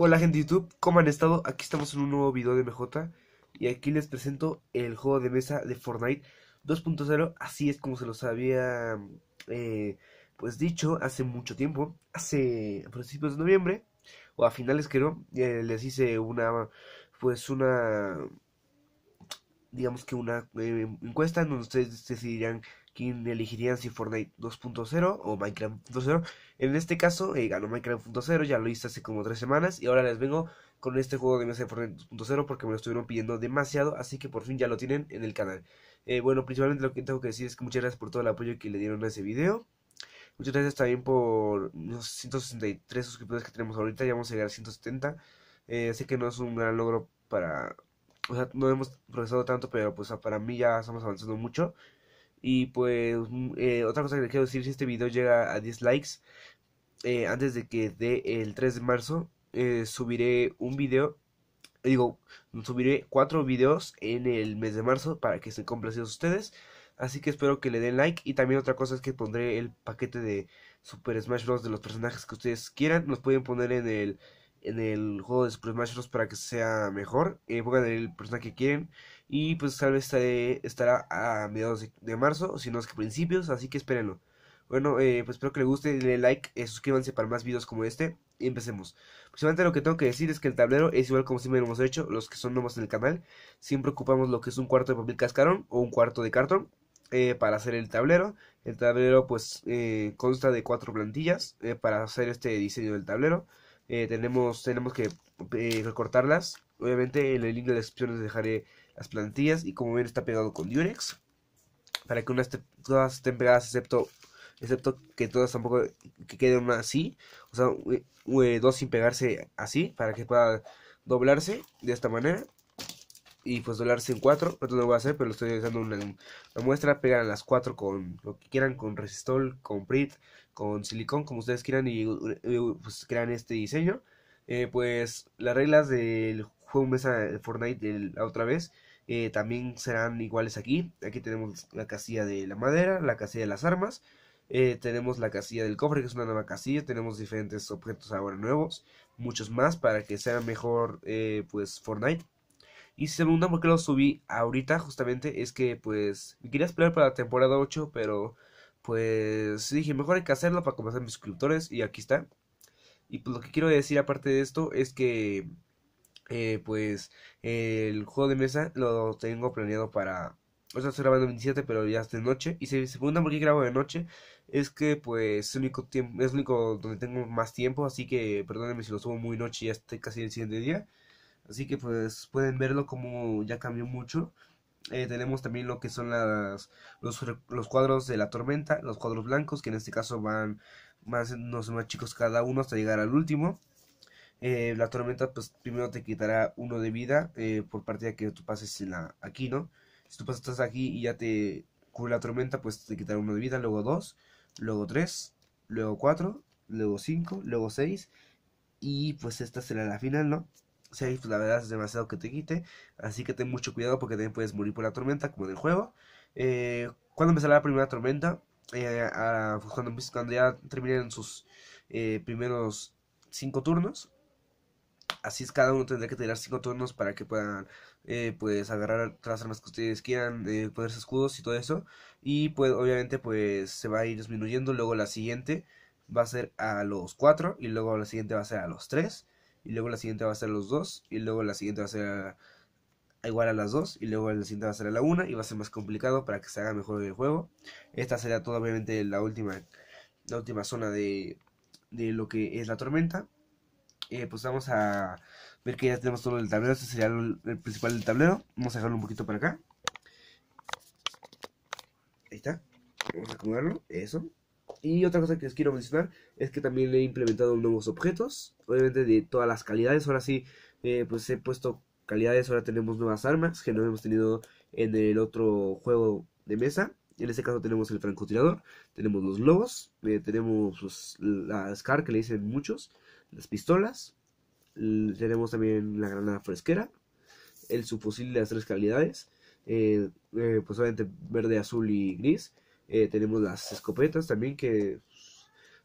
Hola gente de YouTube, ¿cómo han estado? Aquí estamos en un nuevo video de MJ y aquí les presento el juego de mesa de Fortnite 2.0, así es como se los había eh, pues dicho hace mucho tiempo, hace principios de noviembre o a finales creo, eh, les hice una pues una digamos que una eh, encuesta en donde ustedes decidirían ¿Quién elegirían si Fortnite 2.0 o Minecraft 2.0. En este caso, eh, ganó Minecraft 2.0, ya lo hice hace como tres semanas y ahora les vengo con este juego de mesa de Fortnite 2.0 porque me lo estuvieron pidiendo demasiado, así que por fin ya lo tienen en el canal. Eh, bueno, principalmente lo que tengo que decir es que muchas gracias por todo el apoyo que le dieron a ese video. Muchas gracias también por los 163 suscriptores que tenemos ahorita, ya vamos a llegar a 170. Eh, sé así que no es un gran logro para... O sea, no hemos progresado tanto, pero pues para mí ya estamos avanzando mucho. Y pues mm, eh, otra cosa que les quiero decir, si este video llega a 10 likes, eh, antes de que dé el 3 de marzo, eh, subiré un video, digo, subiré 4 videos en el mes de marzo para que estén complacidos ustedes. Así que espero que le den like y también otra cosa es que pondré el paquete de Super Smash Bros. de los personajes que ustedes quieran. Nos pueden poner en el, en el juego de Super Smash Bros. para que sea mejor. pongan el personaje que quieren. Y pues tal vez estará a mediados de, marzo O si no es que principios, así que espérenlo. Bueno, eh, pues espero que les guste, denle like, eh, suscríbanse para más videos como este y empecemos. Principalmente lo que tengo que decir es que el tablero es igual como siempre lo hemos hecho, los que son nuevos en el canal, siempre ocupamos lo que es un cuarto de papel cascarón o un cuarto de cartón eh, para hacer el tablero. El tablero pues consta de cuatro plantillas para hacer este diseño del tablero. tenemos, tenemos que recortarlas, obviamente en el link de la descripción les dejaré las plantillas y como bien está pegado con Durex para que unas este, todas estén pegadas excepto excepto que todas tampoco que quede una así o sea dos sin pegarse así para que pueda doblarse de esta manera y pues doblarse en cuatro no lo voy a hacer pero estoy usando una, muestra pegan las cuatro con lo que quieran con resistol con prit con silicón como ustedes quieran y, pues crean este diseño eh, pues las reglas del juego mesa de Fortnite de la otra vez eh, también serán iguales aquí. Aquí tenemos la casilla de la madera, la casilla de las armas. Eh, tenemos la casilla del cofre, que es una nueva casilla. Tenemos diferentes objetos ahora nuevos. Muchos más para que sea mejor eh, pues Fortnite. Y segunda porque lo subí ahorita, justamente es que pues quería esperar para la temporada 8, pero pues dije, mejor hay que hacerlo para comenzar mis suscriptores y aquí está. Y pues lo que quiero decir aparte de esto es que eh, pues el juego de mesa lo tengo planeado para... O sea, estoy grabando 27, pero ya es de noche. Y se pregunta por qué grabo de noche. Es que, pues, es el único tiempo, es único donde tengo más tiempo. Así que, perdónenme si lo subo muy noche y ya estoy casi el siguiente día. Así que, pues, pueden verlo como ya cambió mucho. Eh, tenemos también lo que son las, los, los, cuadros de la tormenta, los cuadros blancos, que en este caso van más, no son más chicos cada uno hasta llegar al último. Eh, la tormenta, pues primero te quitará uno de vida eh, por por partida que tú pases en la, aquí, ¿no? Si tú pasas aquí y ya te cubre la tormenta, pues te quitará uno de vida, luego dos, luego tres, luego cuatro, luego cinco, luego seis. Y pues esta será la final, ¿no? si pues la verdad es demasiado que te quite. Así que ten mucho cuidado porque también puedes morir por la tormenta, como en el juego. Eh, cuando empezará la primera tormenta, pues, cuando, ya terminen sus primeros cinco turnos, Así es, cada uno tendrá que tirar cinco turnos para que puedan, eh, pues, agarrar las armas que ustedes quieran, eh, escudos y todo eso. Y, pues, obviamente, pues, se va a ir disminuyendo. Luego la siguiente va a ser a los 4 y luego la siguiente va a ser a los 3 y luego la siguiente va a ser a los 2 y luego la siguiente va a ser a, igual a las 2 y luego la siguiente va a ser a la 1 y va a ser más complicado para que se haga mejor el juego. Esta será toda obviamente la última la última zona de lo que es la tormenta eh, pues vamos a ver que ya tenemos todo el tablero. Este sería el, principal del tablero. Vamos a dejarlo un poquito para acá. Ahí está. Vamos a acomodarlo. Eso. Y otra cosa que les quiero mencionar es que también he implementado nuevos objetos. Obviamente de todas las calidades. Ahora sí, eh, pues he puesto calidades. Ahora tenemos nuevas armas que no hemos tenido en el otro juego de mesa. En este caso tenemos el francotirador, tenemos los lobos, eh, tenemos pues, la Scar que le dicen muchos, las pistolas, tenemos también la granada fresquera, el subfusil de las tres calidades, eh, eh, pues obviamente verde, azul y gris. Eh, tenemos las escopetas también, que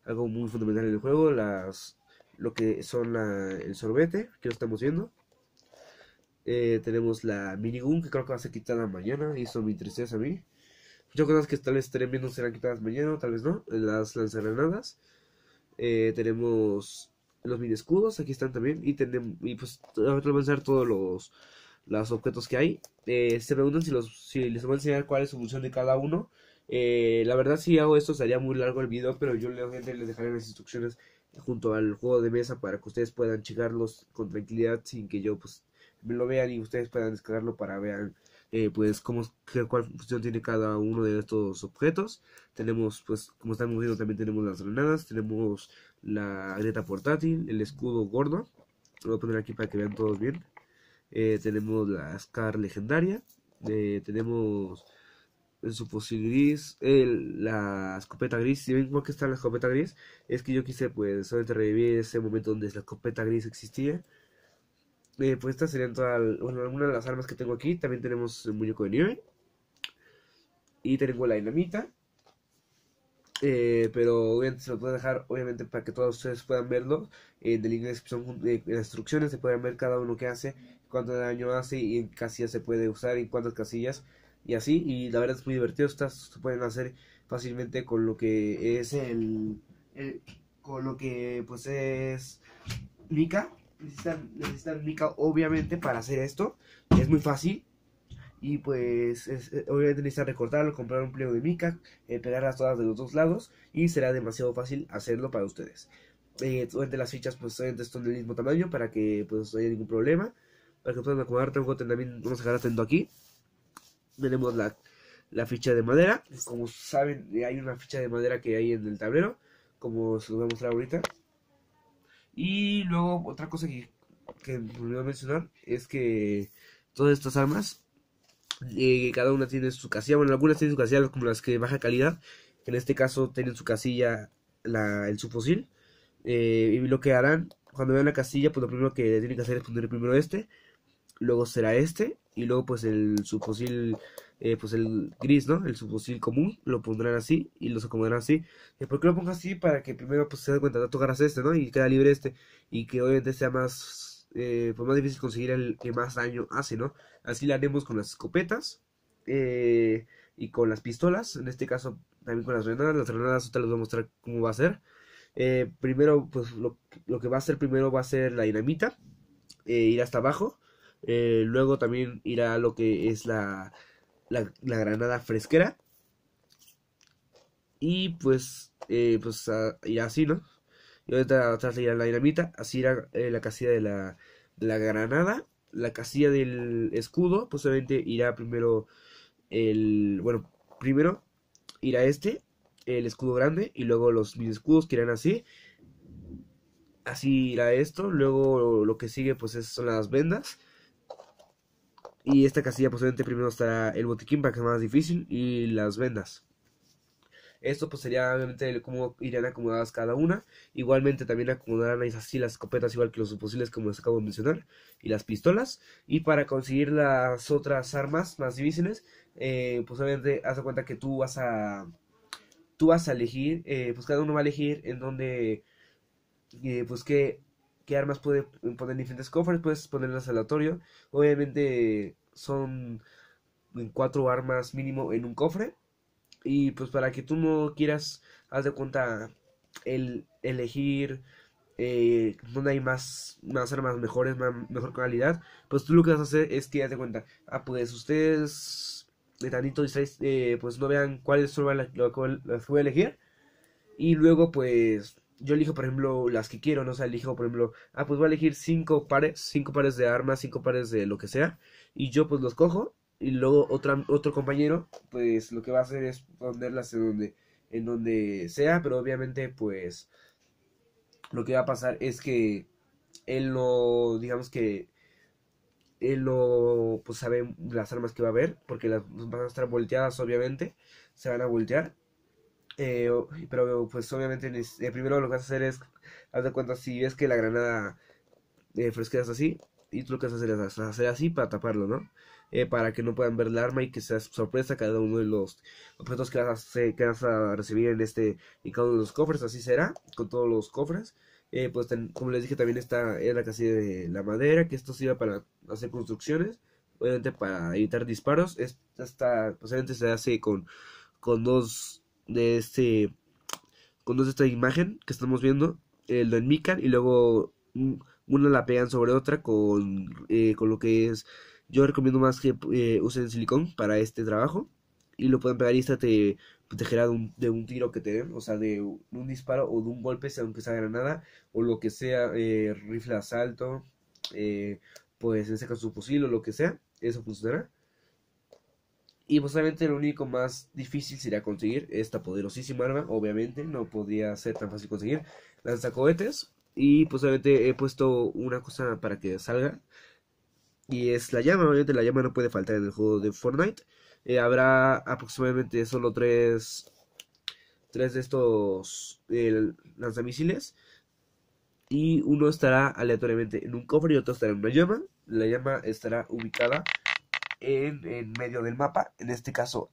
algo muy fundamental en el juego, las lo que son la, el sorbete, que lo estamos viendo. Eh, tenemos la minigun, que creo que va a ser quitada mañana, hizo mi tristeza a mí. Muchas cosas que tal vez serán quitadas mañana, tal vez no. Las lanzaranadas. tenemos los mini escudos, aquí están también. Y, tenemos, y pues ahorita a enseñar todos los, los objetos que hay. Eh, se preguntan si, los, si les voy a enseñar cuál es su función de cada uno. Eh, la verdad, si hago esto, sería muy largo el video, pero yo les dejaré las instrucciones junto al juego de mesa para que ustedes puedan checarlos con tranquilidad sin que yo pues lo vean y ustedes puedan descargarlo para vean eh, pues cómo cuál función tiene cada uno de estos objetos tenemos pues como están viendo también tenemos las granadas tenemos la grieta portátil, el escudo gordo. Lo voy a poner aquí para que vean todos bien. Eh, tenemos la Scar legendaria. Eh, tenemos en su posibilidad gris, la escopeta gris. Si ven por está la escopeta gris, es que yo quise pues solamente revivir ese momento donde la escopeta gris existía. Eh, pues estas serían todas, bueno, algunas de las armas que tengo aquí. También tenemos el muñeco de nieve. Y tengo la dinamita. Eh, pero obviamente se lo voy dejar, obviamente, para que todos ustedes puedan verlo. en el link de eh, instrucciones, se pueden ver cada uno que hace, cuánto daño hace y en casillas se puede usar y cuántas casillas y así. Y la verdad es muy divertido, estas se pueden hacer fácilmente con lo que es el. con lo que pues es Mika Necesitan, necesitan obviamente, para hacer esto. Es muy fácil y pues es, eh, obviamente necesita recortarlo, comprar un pliego de mica, eh, Pegarlas todas de los dos lados y será demasiado fácil hacerlo para ustedes. Eh, las fichas pues obviamente son del mismo tamaño para que pues no haya ningún problema, para que puedan acomodar, tengo también vamos a atento aquí. Tenemos la, la ficha de madera, como saben eh, hay una ficha de madera que hay en el tablero, como se lo voy a mostrar ahorita. Y luego otra cosa que, que me a mencionar es que todas estas armas eh, cada una tiene su casilla, bueno, algunas tienen su casilla como las que de baja calidad, en este caso tienen su casilla la, el subfusil, eh, y lo que harán, cuando vean la casilla, pues lo primero que tienen que hacer es poner primero este, luego será este, y luego pues el subfusil, eh, pues el gris, ¿no? El subfusil común, lo pondrán así, y los acomodarán así, ¿por qué lo pongo así? Para que primero pues se den cuenta, no tocarás este, ¿no? Y queda libre este, y que obviamente sea más eh, pues más difícil conseguir el que más daño hace, ¿no? Así lo haremos con las escopetas eh, y con las pistolas, en este caso también con las granadas, las granadas ahorita les voy a mostrar cómo va a ser. Eh, primero, pues lo, que va a hacer primero va a ser la dinamita, ir hasta abajo, luego también irá lo que es la, granada fresquera y pues, pues así, ¿no? Y ahorita atrás irá la dinamita, así irá eh, la casilla de la, la granada. La casilla del escudo, posiblemente irá primero el... Bueno, primero irá este, el escudo grande, y luego los mis escudos que irán así. Así irá esto, luego lo que sigue pues son las vendas. Y esta casilla posiblemente primero estará el botiquín para que sea más difícil y las vendas. Esto pues sería obviamente cómo irían acomodadas cada una. Igualmente también acomodarán así las escopetas igual que los fusiles como les acabo de mencionar y las pistolas. Y para conseguir las otras armas más difíciles, eh, pues obviamente haz de cuenta que tú vas a... Tú vas a elegir, eh, pues cada uno va a elegir en dónde, eh, pues qué, qué armas puede poner en diferentes cofres, puedes ponerlas alatorio. Obviamente son cuatro armas mínimo en un cofre. Y pues para que tú no quieras, haz de cuenta, el elegir eh, donde hay más, armas mejores, mejor calidad, pues tú lo que vas a hacer es que haz de cuenta, ah, pues ustedes de tanito, eh, pues no vean cuáles son las que voy a elegir. Y luego pues yo elijo, por ejemplo, las que quiero, ¿no? O sea, elijo, por ejemplo, ah, pues voy a elegir cinco pares, cinco pares de armas, cinco pares de lo que sea. Y yo pues los cojo y luego otra, otro compañero, pues lo que va a hacer es ponerlas en donde, en donde sea, pero obviamente pues lo que va a pasar es que él no, digamos que él no pues sabe las armas que va a haber, porque las van a estar volteadas obviamente, se van a voltear. Eh, pero pues obviamente eh, primero lo que vas a hacer es, haz de cuenta si ves que la granada eh, es así, y tú lo que vas a hacer es hacer así para taparlo, ¿no? Eh, para que no puedan ver el arma y que sea sorpresa cada uno de los objetos que vas, a a, recibir en este y cada uno de los cofres. Así será con todos los cofres. Eh, pues como les dije también está la casilla de la madera que esto sirve para hacer construcciones, obviamente para evitar disparos. Esta se hace con con dos de este con dos esta imagen que estamos viendo, el de Mikan y luego mm, una la pegan sobre otra con, eh, con lo que es, yo recomiendo más que eh, usen silicón para este trabajo y lo pueden pegar y esta te protegerá de un, tiro que te den, o sea, de un disparo o de un golpe, sea aunque sea granada o lo que sea, eh, rifle asalto, eh, pues en ese caso su fusil o lo que sea, eso funcionará. Y posiblemente pues lo único más difícil sería conseguir esta poderosísima arma. Obviamente no podía ser tan fácil conseguir. Lanzacohetes. Y pues obviamente he puesto una cosa para que salga. Y es la llama, obviamente la llama no puede faltar en el juego de Fortnite. Eh, habrá aproximadamente solo tres, tres de estos lanzamisiles. Y uno estará aleatoriamente en un cofre y otro estará en una llama. La llama estará ubicada en, en medio del mapa. En este caso,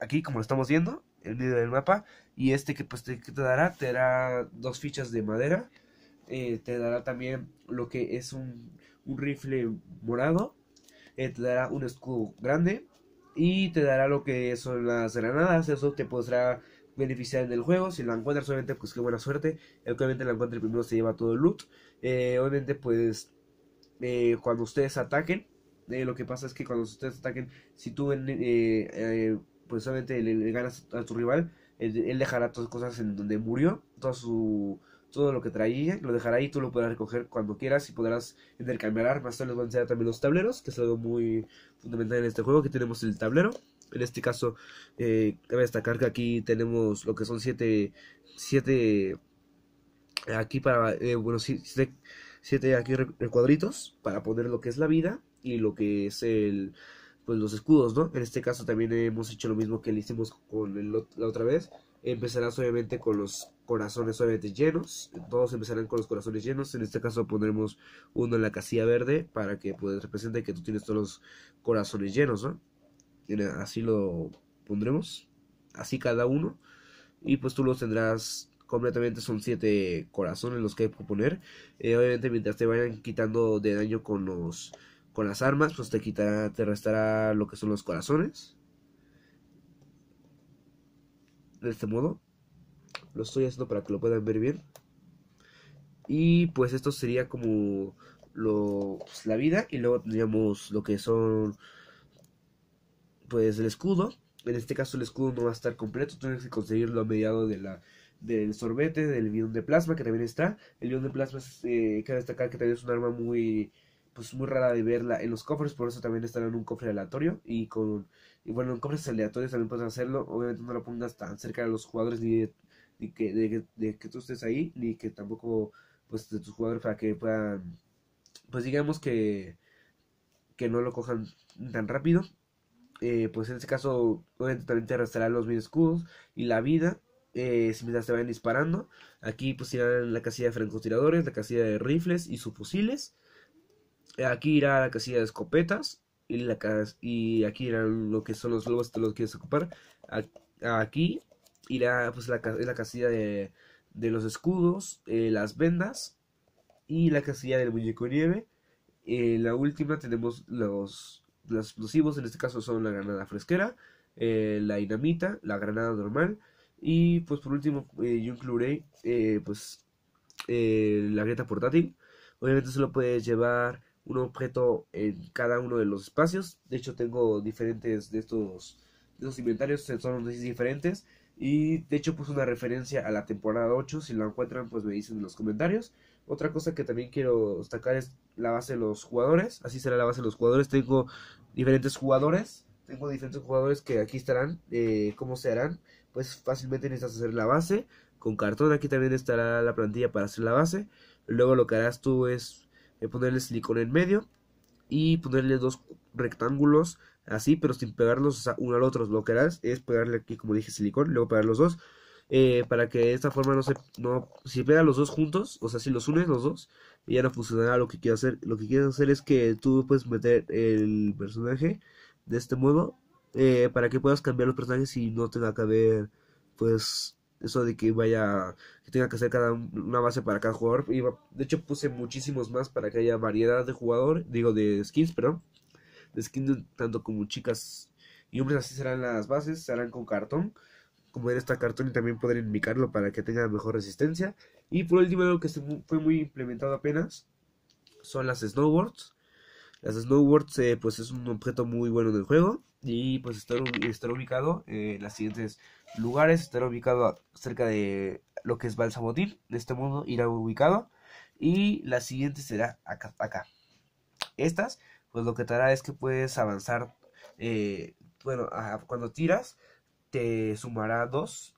aquí como lo estamos viendo, en medio del mapa. Y este que pues, que te dará, te dará dos fichas de madera. Eh, te dará también lo que es un, un rifle morado, eh, te dará un escudo grande y te dará lo que son las granadas, eso te podrá beneficiar en el juego, si la encuentras obviamente pues qué buena suerte, obviamente la encuentre primero se lleva todo el loot, eh, obviamente pues cuando ustedes ataquen, lo que pasa es que cuando ustedes ataquen, si tú pues obviamente le, ganas a tu rival, él, dejará todas las cosas en donde murió, toda su todo lo que traía, lo dejará ahí, tú lo podrás recoger cuando quieras y podrás intercambiar armas. Solo les voy a enseñar también los tableros, que es algo muy fundamental en este juego, que tenemos el tablero. En este caso, eh, cabe destacar que aquí tenemos lo que son siete, siete eh, aquí para, eh, bueno, siete, siete aquí recuadritos para poner lo que es la vida y lo que es el, pues los escudos, ¿no? En este caso también hemos hecho lo mismo que le hicimos con la otra vez. Empezarás obviamente con los corazones obviamente llenos. Todos empezarán con los corazones llenos. En este caso pondremos uno en la casilla verde para que pues, represente que tú tienes todos los corazones llenos, ¿no? Así lo pondremos. Así cada uno. Y pues tú los tendrás completamente son siete corazones los que hay que poner. Eh, obviamente mientras te vayan quitando de daño con los con las armas, pues te quitará, te restará lo que son los corazones. De este modo. Lo estoy haciendo para que lo puedan ver bien. Y pues esto sería como lo, pues, la vida. Y luego tendríamos lo que son pues el escudo. En este caso el escudo no va a estar completo. Tienes que conseguirlo a mediado de la, del sorbete, del guión de plasma que también está. El guión de plasma es, eh, destacar que también es un arma muy pues muy rara de verla en los cofres, por eso también estará en un cofre aleatorio y con y bueno, en cofres aleatorios también puedes hacerlo, obviamente no lo pongas tan cerca de los jugadores ni de, y que, de, que tú estés ahí, ni que tampoco pues de tus jugadores para que puedan, pues digamos que, que no lo cojan tan rápido. Eh, pues en este caso, obviamente también te los mil escudos y la vida. Eh, mientras te vayan disparando, aquí pues irán la casilla de francotiradores, la casilla de rifles y sus fusiles... Aquí irá la casilla de escopetas y, la cas y aquí irán lo que son los lobos que los quieres ocupar. Aquí y la, pues la, casilla de, de los escudos, eh, las vendas y la casilla del muñeco nieve. Eh, la última tenemos los, los explosivos, en este caso son la granada fresquera, eh, la dinamita, la granada normal y pues por último eh, yo incluiré pues la grieta portátil. Obviamente solo puedes llevar un objeto en cada uno de los espacios. De hecho tengo diferentes de estos, de estos inventarios, son diferentes y de hecho puse una referencia a la temporada 8. Si la encuentran, pues me dicen en los comentarios. Otra cosa que también quiero destacar es la base de los jugadores. Así será la base de los jugadores. Tengo diferentes jugadores. Tengo diferentes jugadores que aquí estarán. Eh, ¿Cómo se harán? Pues fácilmente necesitas hacer la base. Con cartón aquí también estará la plantilla para hacer la base. Luego lo que harás tú es eh, ponerle silicón en medio y ponerle dos rectángulos así, pero sin pegarlos uno al otro. Lo que harás es pegarle aquí, como dije, silicón, luego pegar los dos. Eh, para que de esta forma no se. No, si pegas los dos juntos, o sea, si los unes los dos, ya no funcionará lo que quiero hacer. Lo que quiero hacer es que tú puedes meter el personaje de este modo eh, para que puedas cambiar los personajes y no tenga que haber, pues, eso de que vaya, que tenga que hacer cada una base para cada jugador. de hecho, puse muchísimos más para que haya variedad de jugador, digo, de skins, pero de tanto como chicas y hombres, así serán las bases, serán con cartón, como era esta cartón y también poder indicarlo para que tenga mejor resistencia. Y por último, algo que se fue muy implementado apenas son las snowboards. Las snowboards eh, pues es un objeto muy bueno del juego y pues estará, estar ubicado en los siguientes lugares. Estará ubicado cerca de lo que es Balsamotil, de este modo irá ubicado. Y la siguiente será acá. Estas pues lo que te hará es que puedes avanzar, eh, bueno, cuando tiras te sumará dos,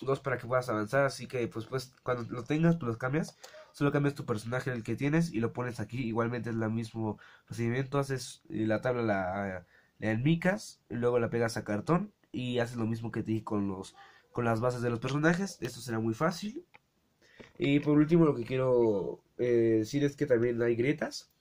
dos para que puedas avanzar, así que pues, pues cuando lo tengas, pues los cambias, solo cambias tu personaje el que tienes y lo pones aquí, igualmente es el mismo procedimiento, haces eh, la tabla la, enmicas, luego la pegas a cartón y haces lo mismo que te dije con los con las bases de los personajes, esto será muy fácil. Y por último lo que quiero eh, decir es que también hay grietas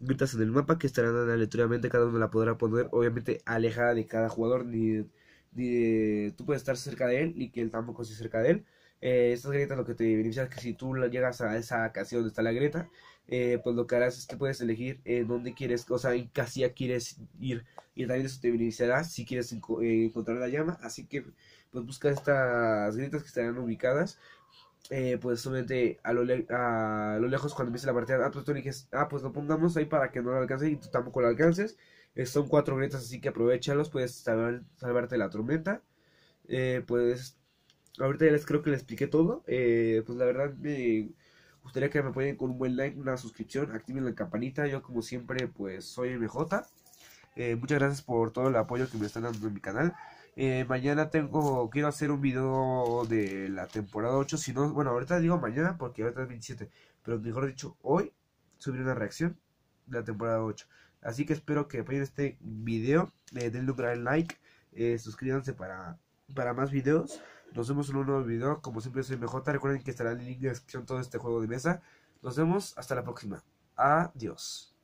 gritas en el mapa que estarán aleatoriamente, cada uno la podrá poner, obviamente alejada de cada jugador, ni, de, tú puedes estar cerca de él, ni que él tampoco esté cerca de él. Eh, estas grietas lo que te beneficia es que si tú llegas a esa ocasión donde está la grieta, eh, pues lo que harás es que puedes elegir en eh, dónde quieres, o sea, en casilla quieres ir. Y también eso te beneficiará si quieres encontrar la llama. Así que, pues busca estas grietas que estarán ubicadas eh, pues obviamente a lo, a lo lejos cuando empiece la partida, ah, pues tú ah, pues lo pongamos ahí para que no lo alcance y tú tampoco lo alcances. Eh, son cuatro grietas, así que aprovechalos, puedes salvarte la tormenta. Eh, pues ahorita ya les creo que les expliqué todo. Eh, pues la verdad me gustaría que me apoyen con un buen like, una suscripción, activen la campanita. Yo como siempre pues soy MJ. muchas gracias por todo el apoyo que me están dando en mi canal. Eh, mañana tengo, quiero hacer un video de la temporada 8, si no, bueno, ahorita digo mañana porque ahorita es 27, pero mejor dicho, hoy subir una reacción de la temporada 8. Así que espero que apoyen este video, eh, denle un gran like, eh, suscríbanse para, para más videos. Nos vemos en un nuevo video, como siempre soy MJ, recuerden que estará en link de descripción todo este juego de mesa. Nos vemos, hasta la próxima. Adiós.